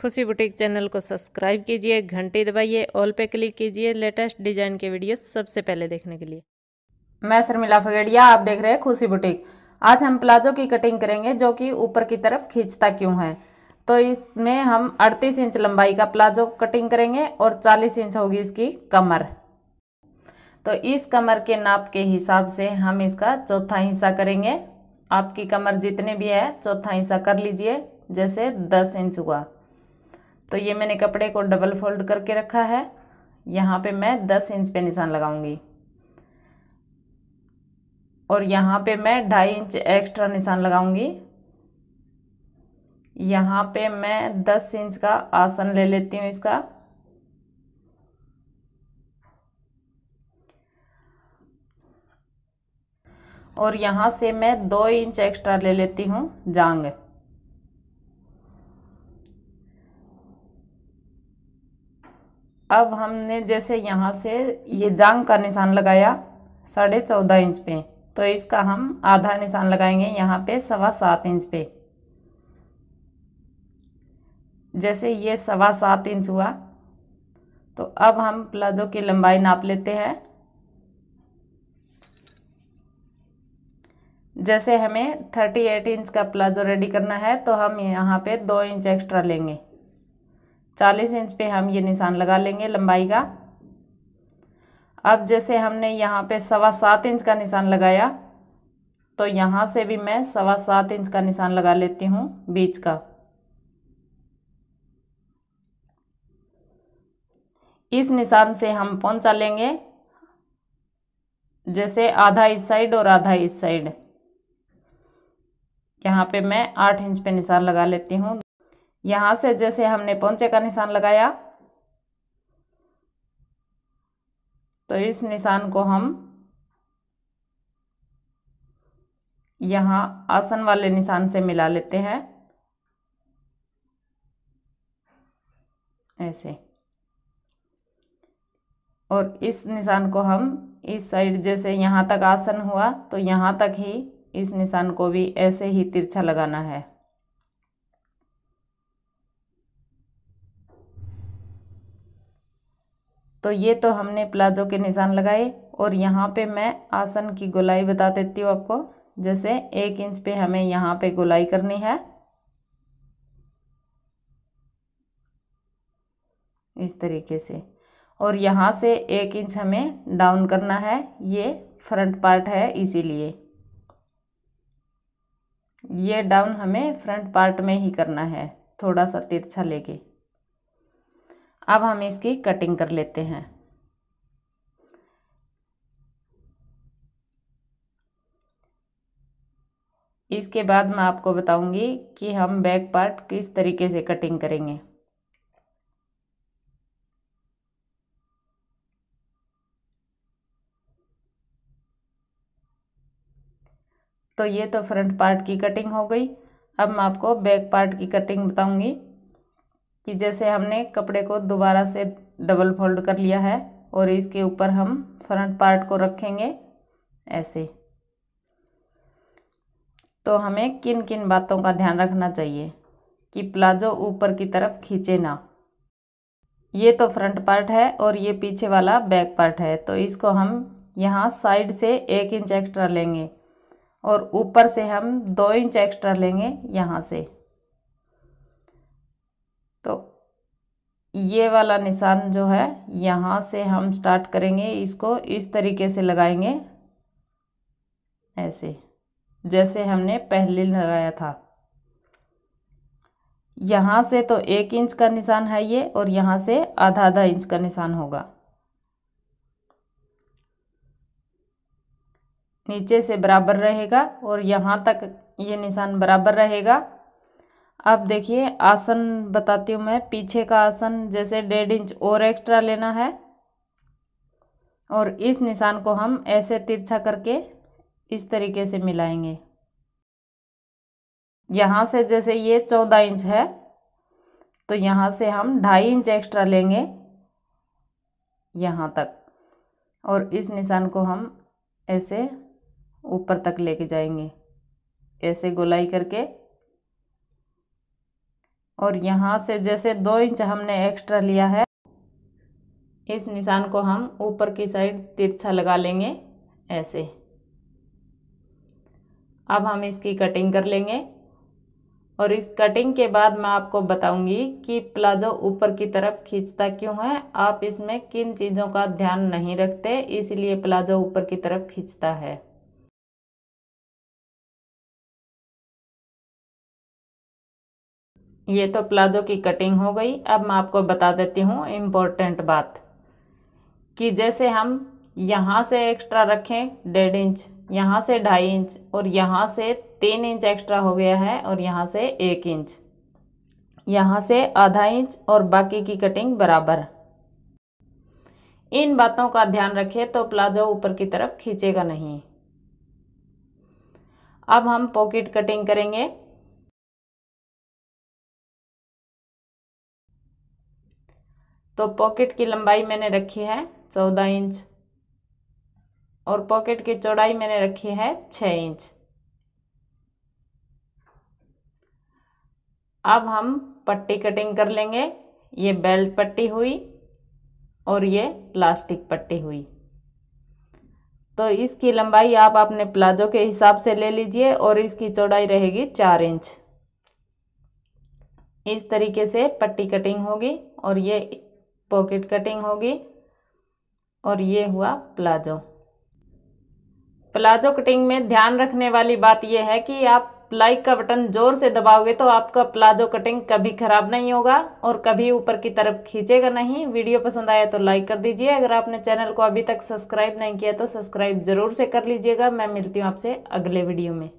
खुशी boutique channel को subscribe कीजिए घंटी दबाइए ऑल पे क्लिक कीजिए लेटेस्ट डिजाइन के वीडियो सबसे पहले देखने के लिए मैं शर्मिला फगेड़िया आप देख रहे हैं खुशी बुटीक आज हम प्लाजो की कटिंग करेंगे जो कि ऊपर की तरफ खींचता क्यों है तो इसमें हम 38 इंच लंबाई का प्लाजो कटिंग करेंगे और 40 इंच होगी इसकी कमर तो इस कमर के नाप के हिसाब से हम इसका चौथा हिस्सा करेंगे आपकी कमर जितने भी है चौथा हिस्सा कर लीजिए जैसे 10 इंच हुआ तो ये मैंने कपड़े को डबल फोल्ड करके रखा है यहाँ पे मैं दस इंच पे निशान लगाऊंगी और यहाँ पे मैं ढाई इंच एक्स्ट्रा निशान लगाऊंगी यहाँ पे मैं दस इंच का आसन ले लेती हूँ इसका और यहाँ से मैं दो इंच एक्स्ट्रा ले लेती हूँ जांग अब हमने जैसे यहाँ से ये जांग का निशान लगाया साढ़े चौदह इंच पे तो इसका हम आधा निशान लगाएंगे यहाँ पे सवा सात इंच पे जैसे ये सवा सात इंच हुआ तो अब हम प्लाजो की लंबाई नाप लेते हैं जैसे हमें थर्टी एट इंच का प्लाजो रेडी करना है तो हम यहाँ पे दो इंच एक्स्ट्रा लेंगे चालीस इंच पे हम ये निशान लगा लेंगे लंबाई का अब जैसे हमने यहाँ पे सवा सात इंच का निशान लगाया तो यहाँ से भी मैं सवा सात इंच का निशान लगा लेती हूँ बीच का इस निशान से हम पहुँचा लेंगे जैसे आधा इस साइड और आधा इस साइड यहाँ पे मैं आठ इंच पे निशान लगा लेती हूँ यहां से जैसे हमने पौचे का निशान लगाया तो इस निशान को हम यहाँ आसन वाले निशान से मिला लेते हैं ऐसे और इस निशान को हम इस साइड जैसे यहां तक आसन हुआ तो यहां तक ही इस निशान को भी ऐसे ही तिरछा लगाना है तो ये तो हमने प्लाजो के निशान लगाए और यहाँ पे मैं आसन की गोलाई बता देती हूँ आपको जैसे एक इंच पे हमें यहाँ पे गोलाई करनी है इस तरीके से और यहाँ से एक इंच हमें डाउन करना है ये फ्रंट पार्ट है इसीलिए ये डाउन हमें फ्रंट पार्ट में ही करना है थोड़ा सा तिरछा लेके अब हम इसकी कटिंग कर लेते हैं इसके बाद मैं आपको बताऊंगी कि हम बैक पार्ट किस तरीके से कटिंग करेंगे तो ये तो फ्रंट पार्ट की कटिंग हो गई अब मैं आपको बैक पार्ट की कटिंग बताऊंगी कि जैसे हमने कपड़े को दोबारा से डबल फोल्ड कर लिया है और इसके ऊपर हम फ्रंट पार्ट को रखेंगे ऐसे तो हमें किन किन बातों का ध्यान रखना चाहिए कि प्लाजो ऊपर की तरफ खींचे ना ये तो फ्रंट पार्ट है और ये पीछे वाला बैक पार्ट है तो इसको हम यहाँ साइड से एक इंच एक्स्ट्रा लेंगे और ऊपर से हम दो इंच एक्स्ट्रा लेंगे यहाँ से ये वाला निशान जो है यहाँ से हम स्टार्ट करेंगे इसको इस तरीके से लगाएंगे ऐसे जैसे हमने पहले लगाया था यहाँ से तो एक इंच का निशान है ये और यहाँ से आधा आधा इंच का निशान होगा नीचे से बराबर रहेगा और यहाँ तक ये निशान बराबर रहेगा अब देखिए आसन बताती हूँ मैं पीछे का आसन जैसे डेढ़ इंच और एक्स्ट्रा लेना है और इस निशान को हम ऐसे तिरछा करके इस तरीके से मिलाएंगे यहाँ से जैसे ये चौदह इंच है तो यहाँ से हम ढाई इंच एक्स्ट्रा लेंगे यहाँ तक और इस निशान को हम ऐसे ऊपर तक लेके जाएंगे ऐसे गोलाई करके और यहाँ से जैसे दो इंच हमने एक्स्ट्रा लिया है इस निशान को हम ऊपर की साइड तिरछा लगा लेंगे ऐसे अब हम इसकी कटिंग कर लेंगे और इस कटिंग के बाद मैं आपको बताऊंगी कि प्लाजो ऊपर की तरफ खींचता क्यों है आप इसमें किन चीज़ों का ध्यान नहीं रखते इसलिए प्लाजो ऊपर की तरफ खींचता है ये तो प्लाजो की कटिंग हो गई अब मैं आपको बता देती हूँ इम्पोर्टेंट बात कि जैसे हम यहाँ से एक्स्ट्रा रखें डेढ़ इंच यहाँ से ढाई इंच और यहाँ से तीन इंच एक्स्ट्रा हो गया है और यहाँ से एक इंच यहाँ से आधा इंच और बाकी की कटिंग बराबर इन बातों का ध्यान रखें तो प्लाजो ऊपर की तरफ खींचेगा नहीं अब हम पॉकेट कटिंग करेंगे तो पॉकेट की लंबाई मैंने रखी है चौदह इंच और पॉकेट की चौड़ाई मैंने रखी है छ इंच अब हम पट्टी कटिंग कर लेंगे ये बेल्ट पट्टी हुई और ये प्लास्टिक पट्टी हुई तो इसकी लंबाई आप अपने प्लाजो के हिसाब से ले लीजिए और इसकी चौड़ाई रहेगी चार इंच इस तरीके से पट्टी कटिंग होगी और ये पॉकेट कटिंग होगी और ये हुआ प्लाजो प्लाजो कटिंग में ध्यान रखने वाली बात यह है कि आप लाइक का बटन जोर से दबाओगे तो आपका प्लाजो कटिंग कभी ख़राब नहीं होगा और कभी ऊपर की तरफ खींचेगा नहीं वीडियो पसंद आया तो लाइक कर दीजिए अगर आपने चैनल को अभी तक सब्सक्राइब नहीं किया तो सब्सक्राइब ज़रूर से कर लीजिएगा मैं मिलती हूँ आपसे अगले वीडियो में